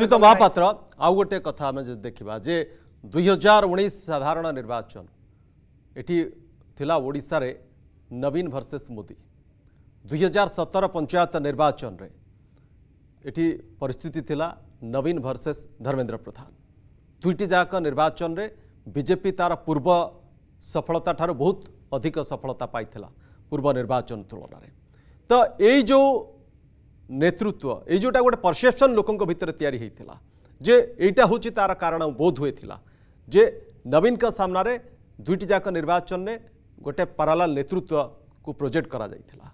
अच्युत महापात्र आउ गोटे कथ आम देखा जे दुई हजार उन्नीस साधारण निर्वाचन ये नवीन भर्सेस मोदी दुई हजार सतर पंचायत निर्वाचन रे परिस्थिति नवीन भर्सेस धर्मेन्द्र प्रधान दुईट जाक निर्वाचन रे बीजेपी तार पूर्व सफलता ठार बहुत अधिक सफलता पाई पूर्व निर्वाचन तुलन तो यही जो ନେତୃତ୍ୱ ଏଇ ଯେଉଁଟା ଗୋଟେ ପରସେପସନ୍ ଲୋକଙ୍କ ଭିତରେ ତିଆରି ହୋଇଥିଲା ଯେ ଏଇଟା ହେଉଛି ତା'ର କାରଣ ବୋଧ ହୁଏ ଥିଲା ଯେ ନବୀନଙ୍କ ସାମ୍ନାରେ ଦୁଇଟି ଯାକ ନିର୍ବାଚନରେ ଗୋଟେ ପାରାଲାଲ ନେତୃତ୍ୱକୁ ପ୍ରୋଜେକ୍ଟ କରାଯାଇଥିଲା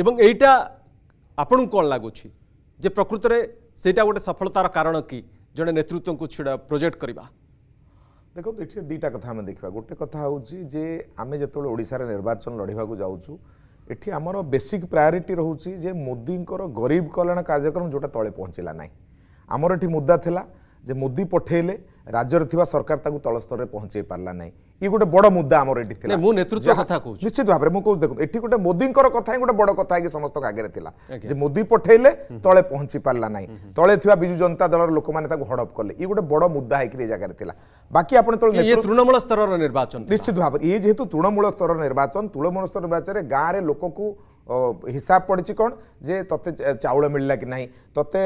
ଏବଂ ଏଇଟା ଆପଣଙ୍କୁ କ'ଣ ଲାଗୁଛି ଯେ ପ୍ରକୃତରେ ସେଇଟା ଗୋଟେ ସଫଳତାର କାରଣ କି ଜଣେ ନେତୃତ୍ୱଙ୍କୁ ଛିଡ଼ା ପ୍ରୋଜେକ୍ଟ କରିବା ଦେଖନ୍ତୁ ଏଠି ଦୁଇଟା କଥା ଆମେ ଦେଖିବା ଗୋଟେ କଥା ହେଉଛି ଯେ ଆମେ ଯେତେବେଳେ ଓଡ଼ିଶାରେ ନିର୍ବାଚନ ଲଢ଼ିବାକୁ ଯାଉଛୁ এটি আমার বেসিক প্রায়োরিটি রয়েছে যে মোদিঙ্কর গরিব কল্যাণ কার্যক্রম যেটা তলে পৌঁছিলা না আমার এটি মুদ্দা লা যে মোদি পঠাইলে ରାଜ୍ୟରେ ଥିବା ସରକାର ତାକୁ ତଳ ସ୍ତରରେ ପହଞ୍ଚାଇ ପାରିଲା ନାହିଁ ଇଏ ଗୋଟେ ବଡ଼ ମୁଦ୍ଦା ଆମର ଏଠି ଥିଲା ମୁଁ ନେତୃତ୍ୱ କଥା କହୁଛି ନିଶ୍ଚିତ ଭାବରେ ମୁଁ କହୁଛି ଦେଖନ୍ତୁ ଏଠି ଗୋଟେ ମୋଦିଙ୍କର କଥା ହିଁ ଗୋଟେ ବଡ଼ କଥା ହେଇକି ସମସ୍ତଙ୍କ ଆଗରେ ଥିଲା ଯେ ମୋଦି ପଠେଇଲେ ତଳେ ପହଞ୍ଚି ପାରିଲା ନାହିଁ ତଳେ ଥିବା ବିଜୁ ଜନତା ଦଳର ଲୋକମାନେ ତାକୁ ହଡ଼ପ କଲେ ଇଏ ଗୋଟେ ବଡ଼ ମୁଦ୍ଦା ହେଇକିରି ଏ ଜାଗାରେ ଥିଲା ବାକି ଆପଣ ଯେତେବେଳେ ତୃଣମୂଳ ସ୍ତରର ନିର୍ବାଚନ ନିଶ୍ଚିତ ଭାବରେ ଇଏ ଯେହେତୁ ତୃଣମୂଳ ସ୍ତରର ନିର୍ବାଚନ ତୃଣମୂଳ ସ୍ତର ନିର୍ବାଚନରେ ଗାଁରେ ଲୋକକୁ हिसाब पड़ी कौन जे ते चाउल मिलला कि ना ते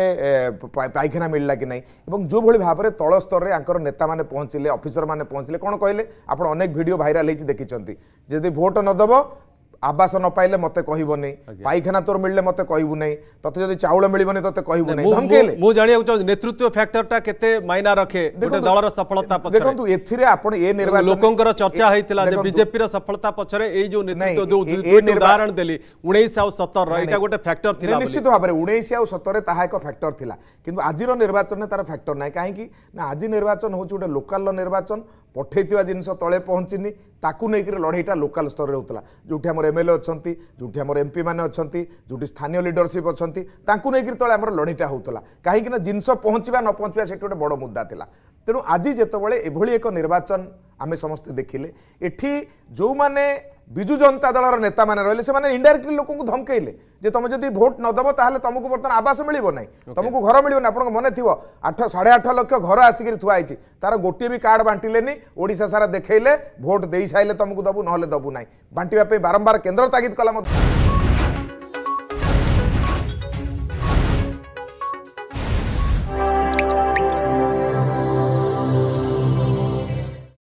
पाइखाना मिलला कि ना जो भाई भाव में तल स्तर में नेता मैंने पहुँचले अफिसर मैंने पहुँचिले कौन कहे आपड़ अनेक भिड भाइराल होती देखी जदि भोट नदेव আবাস ন পাইলে মতে কহবনি পাইখানা তোর মিললে মতে কহবু নাই তোতে যদি চাউল মিলবনি তোতে কহবু নাই ধমকেলে মু জানিয়া চাহ নেতৃত্ব ফ্যাক্টরটা কেতে মাইনা রাখে গোটে দলর সফলতা পছরে দেখন্তু এথিরে আপন এ নির্বাচন লোকঙ্কর চর্চা হইতিলা যে বিজেপি র সফলতা পছরে এই যে নেতৃত্ব দউ দুইটি উদাহরণ দেলি 19 ଆଉ 17 ର এটা গোটে ফ্যাক্টর থিলা নিশ্চিত ভাবে 19 ଆଉ 17 ରେ তাহা ଏକ ফ্যাক্টর থিলা কিন্তু আজির নির্বাচনে তার ফ্যাক্টর নাই কাহিকি না আজি নির্বাচন হচ্ছে গোটে লোকাল নির্বাচন ପଠାଇଥିବା ଜିନିଷ ତଳେ ପହଞ୍ଚିନି ତାକୁ ନେଇକରି ଲଢ଼େଇଟା ଲୋକାଲ ସ୍ତରରେ ହେଉଥିଲା ଯେଉଁଠି ଆମର ଏମ୍ଏଲ୍ଏ ଅଛନ୍ତି ଯେଉଁଠି ଆମର ଏମ୍ପି ମାନେ ଅଛନ୍ତି ଯେଉଁଠି ସ୍ଥାନୀୟ ଲିଡରସିପ୍ ଅଛନ୍ତି ତାଙ୍କୁ ନେଇକରି ତଳେ ଆମର ଲଢ଼େଇଟା ହେଉଥିଲା କାହିଁକିନା ଜିନିଷ ପହଞ୍ଚିବା ନ ପହଞ୍ଚିବା ସେଠି ଗୋଟେ ବଡ଼ ମୁଦ୍ଦା ଥିଲା ତେଣୁ ଆଜି ଯେତେବେଳେ ଏଭଳି ଏକ ନିର୍ବାଚନ ଆମେ ସମସ୍ତେ ଦେଖିଲେ ଏଠି ଯେଉଁମାନେ ବିଜୁ ଜନତା ଦଳର ନେତାମାନେ ରହିଲେ ସେମାନେ ଇଣ୍ଡାଇରେକ୍ଟଲି ଲୋକଙ୍କୁ ଧମକେଇଲେ ଯେ ତମେ ଯଦି ଭୋଟ ନଦେବ ତାହେଲେ ତମକୁ ବର୍ତ୍ତମାନ ଆବାସ ମିଳିବ ନାହିଁ ତମକୁ ଘର ମିଳିବନି ଆପଣଙ୍କ ମନେ ଥିବ ଆଠ ସାଢ଼େ ଆଠ ଲକ୍ଷ ଘର ଆସିକିରି ଥୁଆ ହେଇଛି ତାର ଗୋଟିଏ ବି କାର୍ଡ଼ ବାଣ୍ଟିଲେନି ଓଡ଼ିଶା ସାରା ଦେଖେଇଲେ ଭୋଟ ଦେଇସାରିଲେ ତମକୁ ଦେବୁ ନହେଲେ ଦେବୁ ନାହିଁ ବାଣ୍ଟିବା ପାଇଁ ବାରମ୍ବାର କେନ୍ଦ୍ର ତାଗିଦ କଲା ମଧ୍ୟ